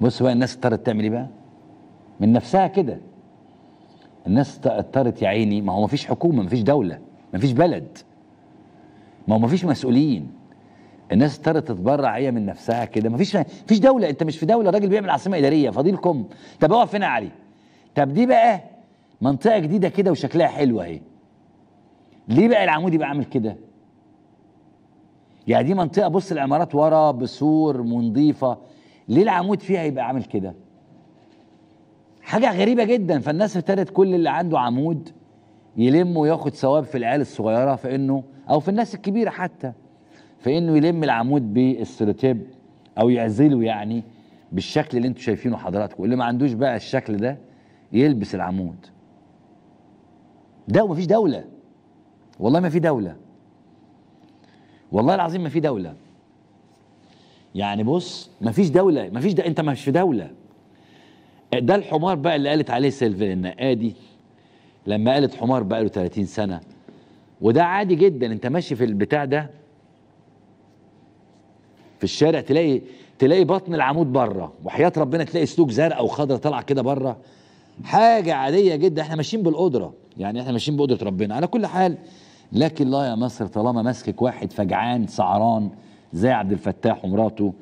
بص بقى الناس اضطرت تعمل ايه بقى من نفسها كده الناس اضطرت يا عيني ما هو ما فيش حكومه ما فيش دوله ما فيش بلد ما هو ما فيش مسؤولين الناس اضطرت تتبرع هي من نفسها كده ما فيش ما فيش دوله انت مش في دوله راجل بيعمل عاصمه اداريه فاضيلكم طب اقف هنا يا علي طب دي بقى منطقه جديده كده وشكلها حلو اهي ليه بقى العمودي بقى عامل كده يعني دي منطقه بص العمارات ورا بسور ونظيفه ليه العمود فيها يبقى عامل كده حاجة غريبة جدا فالناس ابتدت كل اللي عنده عمود يلم وياخد ثواب في العيال الصغيرة فإنه أو في الناس الكبيرة حتى فإنه يلم العمود بالستيروتيب أو يعزله يعني بالشكل اللي انتم شايفينه حضراتكم اللي ما عندوش بقى الشكل ده يلبس العمود ده مفيش دولة والله ما في دولة والله العظيم ما في دولة يعني بص مفيش دوله مفيش ده انت مش في دوله ده الحمار بقى اللي قالت عليه سيلفي النقادي لما قالت حمار بقى له 30 سنه وده عادي جدا انت ماشي في البتاع ده في الشارع تلاقي تلاقي بطن العمود بره وحياه ربنا تلاقي سلوك زرقاء وخضراء طالعه كده بره حاجه عاديه جدا احنا ماشيين بالقدره يعني احنا ماشيين بقدره ربنا على كل حال لكن لا يا مصر طالما ماسكك واحد فجعان سعران زي عبد الفتاح ومراته